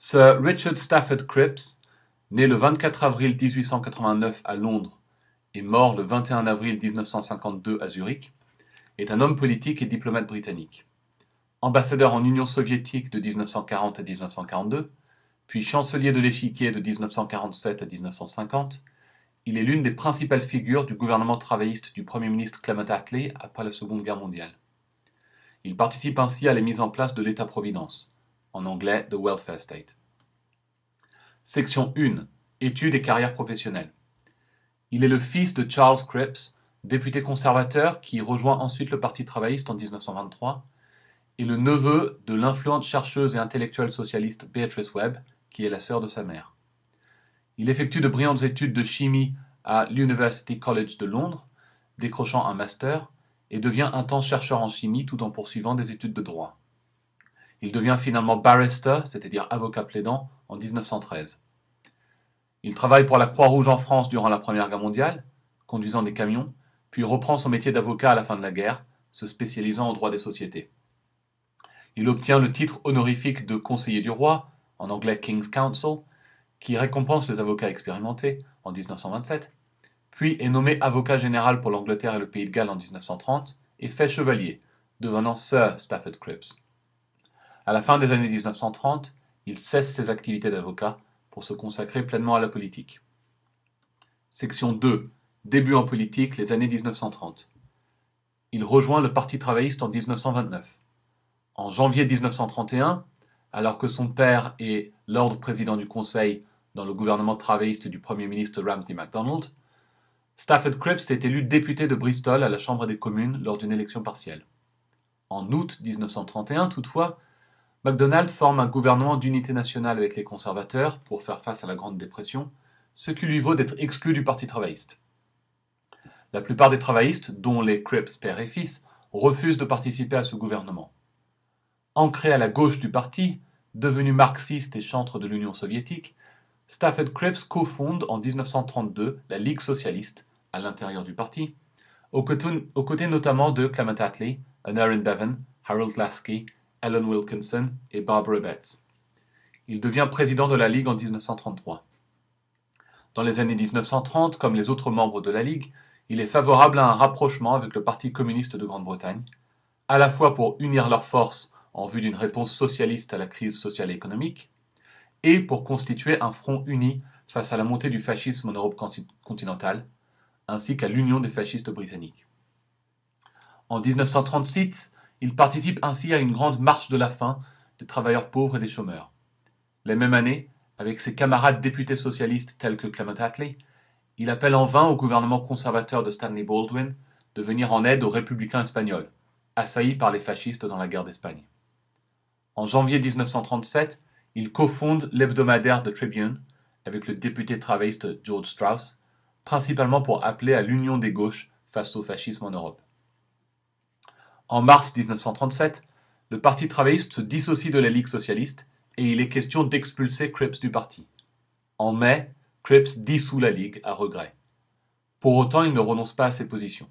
Sir Richard Stafford Cripps, né le 24 avril 1889 à Londres et mort le 21 avril 1952 à Zurich, est un homme politique et diplomate britannique. Ambassadeur en Union soviétique de 1940 à 1942, puis chancelier de l'échiquier de 1947 à 1950, il est l'une des principales figures du gouvernement travailliste du Premier ministre Clement Attlee après la Seconde Guerre mondiale. Il participe ainsi à la mise en place de l'État-providence en anglais The Welfare State. Section 1. Études et carrières professionnelles. Il est le fils de Charles Cripps, député conservateur qui rejoint ensuite le Parti travailliste en 1923, et le neveu de l'influente chercheuse et intellectuelle socialiste Beatrice Webb, qui est la sœur de sa mère. Il effectue de brillantes études de chimie à l'University College de Londres, décrochant un master, et devient un intense chercheur en chimie tout en poursuivant des études de droit. Il devient finalement barrister, c'est-à-dire avocat plaidant, en 1913. Il travaille pour la Croix-Rouge en France durant la Première Guerre mondiale, conduisant des camions, puis reprend son métier d'avocat à la fin de la guerre, se spécialisant en droit des sociétés. Il obtient le titre honorifique de conseiller du roi, en anglais King's Counsel, qui récompense les avocats expérimentés en 1927, puis est nommé avocat général pour l'Angleterre et le Pays de Galles en 1930 et fait chevalier, devenant Sir Stafford Cripps. À la fin des années 1930, il cesse ses activités d'avocat pour se consacrer pleinement à la politique. Section 2. Début en politique, les années 1930. Il rejoint le Parti travailliste en 1929. En janvier 1931, alors que son père est Lord président du Conseil dans le gouvernement travailliste du Premier ministre Ramsay MacDonald, Stafford Cripps est élu député de Bristol à la Chambre des communes lors d'une élection partielle. En août 1931, toutefois, MacDonald forme un gouvernement d'unité nationale avec les conservateurs pour faire face à la Grande Dépression, ce qui lui vaut d'être exclu du Parti travailliste. La plupart des travaillistes, dont les Cripps père et fils, refusent de participer à ce gouvernement. Ancré à la gauche du parti, devenu marxiste et chantre de l'Union soviétique, Stafford Cripps cofonde en 1932 la Ligue socialiste à l'intérieur du parti, aux côtés, notamment de Clement Attlee, Aaron Bevan, Harold Lasky Alan Wilkinson et Barbara Betts. Il devient président de la Ligue en 1933. Dans les années 1930, comme les autres membres de la Ligue, il est favorable à un rapprochement avec le Parti communiste de Grande-Bretagne, à la fois pour unir leurs forces en vue d'une réponse socialiste à la crise sociale et économique, et pour constituer un front uni face à la montée du fascisme en Europe continentale, ainsi qu'à l'union des fascistes britanniques. En 1936, il participe ainsi à une grande marche de la faim des travailleurs pauvres et des chômeurs. La même année, avec ses camarades députés socialistes tels que Clement Attlee, il appelle en vain au gouvernement conservateur de Stanley Baldwin de venir en aide aux républicains espagnols, assaillis par les fascistes dans la guerre d'Espagne. En janvier 1937, il cofonde l'hebdomadaire The Tribune avec le député travailliste George Strauss, principalement pour appeler à l'union des gauches face au fascisme en Europe. En mars 1937, le Parti travailliste se dissocie de la Ligue socialiste et il est question d'expulser Cripps du parti. En mai, Cripps dissout la Ligue à regret. Pour autant, il ne renonce pas à ses positions.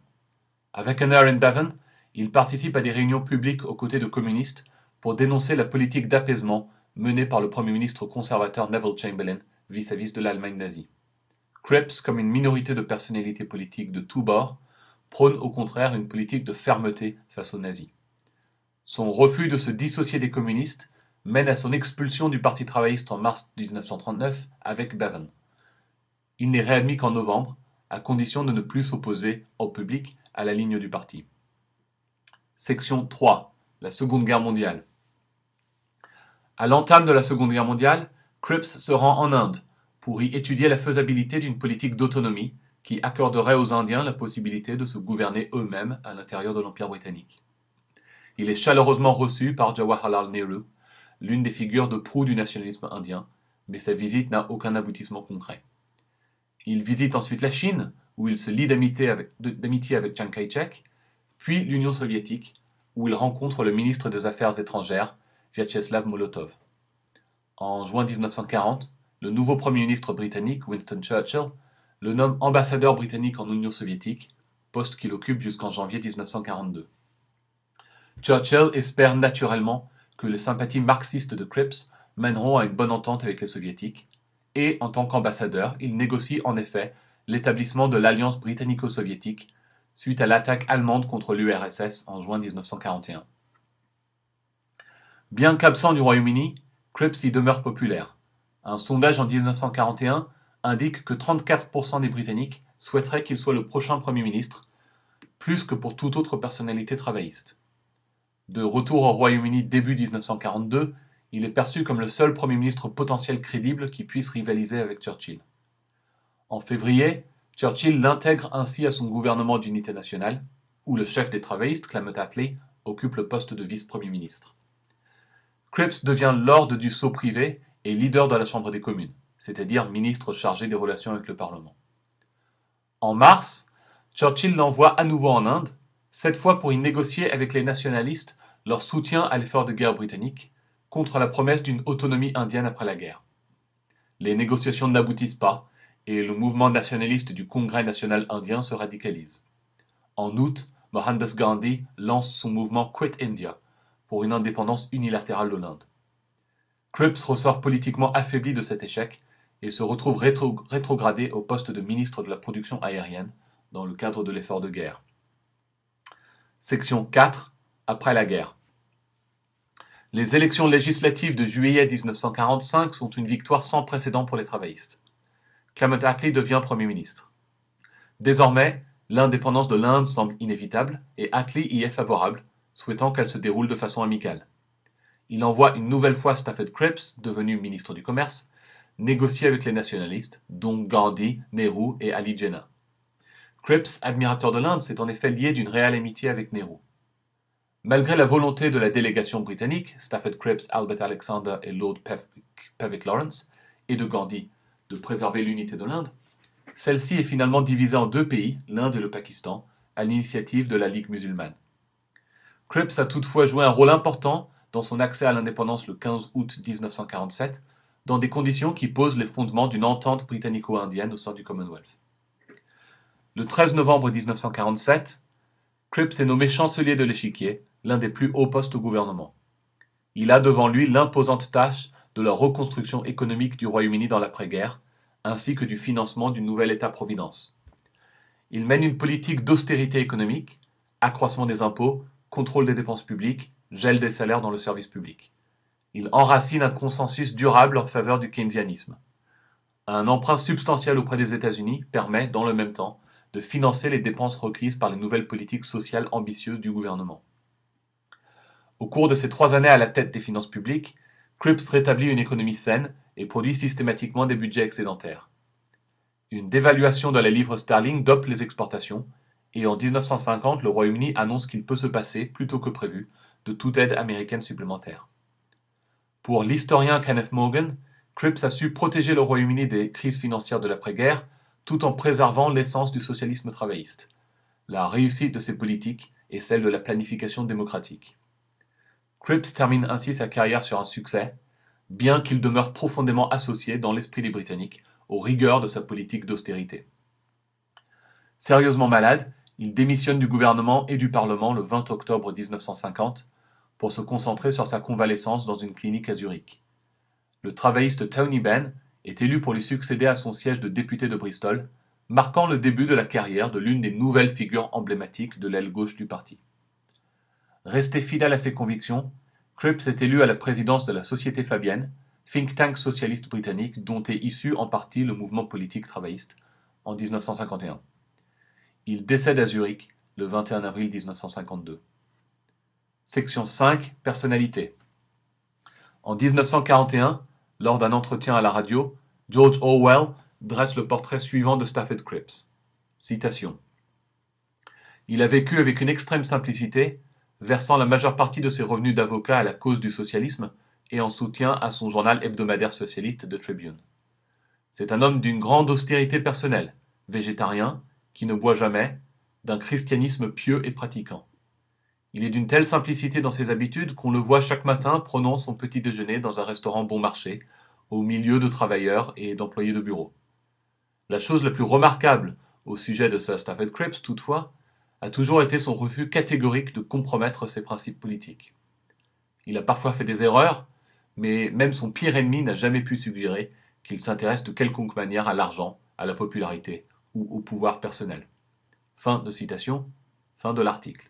Avec Anna and il participe à des réunions publiques aux côtés de communistes pour dénoncer la politique d'apaisement menée par le Premier ministre conservateur Neville Chamberlain vis-à-vis de l'Allemagne nazie. Krebs, comme une minorité de personnalités politiques de tous bords, prône au contraire une politique de fermeté face aux nazis. Son refus de se dissocier des communistes mène à son expulsion du Parti travailliste en mars 1939 avec Bevan. Il n'est réadmis qu'en novembre, à condition de ne plus s'opposer au public à la ligne du parti. Section 3. La Seconde Guerre mondiale. À l'entame de la Seconde Guerre mondiale, Cripps se rend en Inde pour y étudier la faisabilité d'une politique d'autonomie qui accorderait aux Indiens la possibilité de se gouverner eux-mêmes à l'intérieur de l'Empire britannique. Il est chaleureusement reçu par Jawaharlal Nehru, l'une des figures de proue du nationalisme indien, mais sa visite n'a aucun aboutissement concret. Il visite ensuite la Chine, où il se lie d'amitié avec, Chiang Kai-shek, puis l'Union soviétique, où il rencontre le ministre des Affaires étrangères, Vyacheslav Molotov. En juin 1940, le nouveau Premier ministre britannique, Winston Churchill, le nomme ambassadeur britannique en Union soviétique, poste qu'il occupe jusqu'en janvier 1942. Churchill espère naturellement que les sympathies marxistes de Cripps mèneront à une bonne entente avec les soviétiques, et en tant qu'ambassadeur, il négocie en effet l'établissement de l'alliance britannico-soviétique suite à l'attaque allemande contre l'URSS en juin 1941. Bien qu'absent du Royaume-Uni, Cripps y demeure populaire. Un sondage en 1941 indique que 34% des Britanniques souhaiteraient qu'il soit le prochain Premier ministre, plus que pour toute autre personnalité travailliste. De retour au Royaume-Uni début 1942, il est perçu comme le seul Premier ministre potentiel crédible qui puisse rivaliser avec Churchill. En février, Churchill l'intègre ainsi à son gouvernement d'unité nationale, où le chef des travaillistes, Clement Attlee, occupe le poste de vice-premier ministre. Cripps devient lord du sceau privé et leader de la Chambre des communes c'est-à-dire ministre chargé des relations avec le Parlement. En mars, Churchill l'envoie à nouveau en Inde, cette fois pour y négocier avec les nationalistes leur soutien à l'effort de guerre britannique, contre la promesse d'une autonomie indienne après la guerre. Les négociations n'aboutissent pas, et le mouvement nationaliste du Congrès national indien se radicalise. En août, Mohandas Gandhi lance son mouvement Quit India pour une indépendance unilatérale de l'Inde. Cripps ressort politiquement affaibli de cet échec et se retrouve rétrogradé au poste de ministre de la Production aérienne dans le cadre de l'effort de guerre. Section 4. Après la guerre. Les élections législatives de juillet 1945 sont une victoire sans précédent pour les travaillistes. Clement Attlee devient Premier ministre. Désormais, l'indépendance de l'Inde semble inévitable et Attlee y est favorable, souhaitant qu'elle se déroule de façon amicale. Il envoie une nouvelle fois Stafford Cripps, devenu ministre du Commerce, négocier avec les nationalistes, dont Gandhi, Nehru et Ali Jinnah. Cripps, admirateur de l'Inde, s'est en effet lié d'une réelle amitié avec Nehru. Malgré la volonté de la délégation britannique, Stafford Cripps, Albert Alexander et Lord Pavick Lawrence, et de Gandhi, de préserver l'unité de l'Inde, celle-ci est finalement divisée en deux pays, l'Inde et le Pakistan, à l'initiative de la Ligue musulmane. Cripps a toutefois joué un rôle important dans son accès à l'indépendance le 15 août 1947 dans des conditions qui posent les fondements d'une entente britannico-indienne au sein du Commonwealth. Le 13 novembre 1947, Cripps est nommé chancelier de l'échiquier, l'un des plus hauts postes au gouvernement. Il a devant lui l'imposante tâche de la reconstruction économique du Royaume-Uni dans l'après-guerre, ainsi que du financement du nouvel État-providence. Il mène une politique d'austérité économique, accroissement des impôts, contrôle des dépenses publiques, gel des salaires dans le service public. Il enracine un consensus durable en faveur du keynésianisme. Un emprunt substantiel auprès des États-Unis permet, dans le même temps, de financer les dépenses requises par les nouvelles politiques sociales ambitieuses du gouvernement. Au cours de ces trois années à la tête des finances publiques, Cripps rétablit une économie saine et produit systématiquement des budgets excédentaires. Une dévaluation de la livre sterling dope les exportations, et en 1950, le Royaume-Uni annonce qu'il peut se passer, plutôt que prévu, de toute aide américaine supplémentaire. Pour l'historien Kenneth Morgan, Cripps a su protéger le Royaume-Uni des crises financières de l'après-guerre tout en préservant l'essence du socialisme travailliste. La réussite de ses politiques est celle de la planification démocratique. Cripps termine ainsi sa carrière sur un succès, bien qu'il demeure profondément associé dans l'esprit des Britanniques aux rigueurs de sa politique d'austérité. Sérieusement malade, il démissionne du gouvernement et du Parlement le 20 octobre 1950 pour se concentrer sur sa convalescence dans une clinique à Zurich. Le travailliste Tony Benn est élu pour lui succéder à son siège de député de Bristol, marquant le début de la carrière de l'une des nouvelles figures emblématiques de l'aile gauche du parti. Resté fidèle à ses convictions, Cripps est élu à la présidence de la Société Fabienne, think tank socialiste britannique dont est issu en partie le mouvement politique travailliste, en 1951. Il décède à Zurich le 21 avril 1952. Section 5 Personnalité. En 1941, lors d'un entretien à la radio, George Orwell dresse le portrait suivant de Stafford Cripps. Citation. Il a vécu avec une extrême simplicité, versant la majeure partie de ses revenus d'avocat à la cause du socialisme et en soutien à son journal hebdomadaire socialiste de Tribune. C'est un homme d'une grande austérité personnelle, végétarien, qui ne boit jamais, d'un christianisme pieux et pratiquant. Il est d'une telle simplicité dans ses habitudes qu'on le voit chaque matin prenant son petit déjeuner dans un restaurant bon marché, au milieu de travailleurs et d'employés de bureau. La chose la plus remarquable au sujet de Sir Stafford Cripps, toutefois, a toujours été son refus catégorique de compromettre ses principes politiques. Il a parfois fait des erreurs, mais même son pire ennemi n'a jamais pu suggérer qu'il s'intéresse de quelconque manière à l'argent, à la popularité ou au pouvoir personnel. Fin de citation, fin de l'article.